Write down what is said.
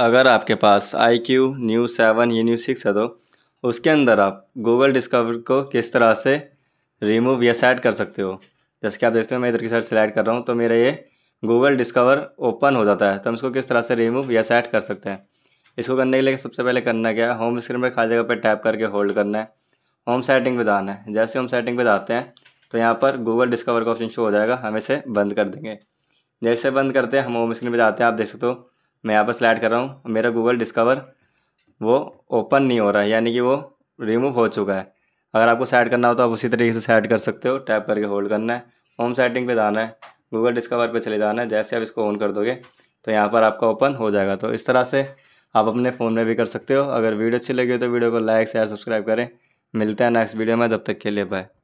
अगर आपके पास आई क्यू न्यू सेवन या न्यू सिक्स है तो उसके अंदर आप गूगल डिस्कवर को किस तरह से रिमूव या सेट कर सकते हो जैसे कि आप देखते हो मैं इधर की साइड सेलेक्ट कर रहा हूँ तो मेरा ये गूगल डिस्कवर ओपन हो जाता है तो हम इसको किस तरह से रिमूव या सेट कर सकते हैं इसको करने के लिए सबसे पहले करना क्या है होम स्क्रीन पर खाली जगह पर टैप करके होल्ड करना है होम सेटिंग पे जाना है जैसे होम सेटिंग पे जाते हैं तो यहाँ पर गूगल डिस्कवर का ऑप्शन शो हो जाएगा हम इसे बंद कर देंगे जैसे बंद करते हैं हम होम स्क्रीन पर जाते हैं आप देख सकते हो मैं यहाँ पर स्लाइड कर रहा हूँ मेरा गूगल डिस्कवर वो ओपन नहीं हो रहा है यानी कि वो रिमूव हो चुका है अगर आपको सेट करना हो तो आप उसी तरीके से सेट कर सकते हो टैप करके होल्ड करना है होम सेटिंग पे जाना है गूगल डिस्कवर पे चले जाना है जैसे आप इसको ऑन कर दोगे तो यहाँ पर आपका ओपन हो जाएगा तो इस तरह से आप अपने फ़ोन में भी कर सकते हो अगर वीडियो अच्छी लगी हो तो वीडियो को लाइक शेयर सब्सक्राइब करें मिलते हैं नेक्स्ट वीडियो में जब तक के लिए बाय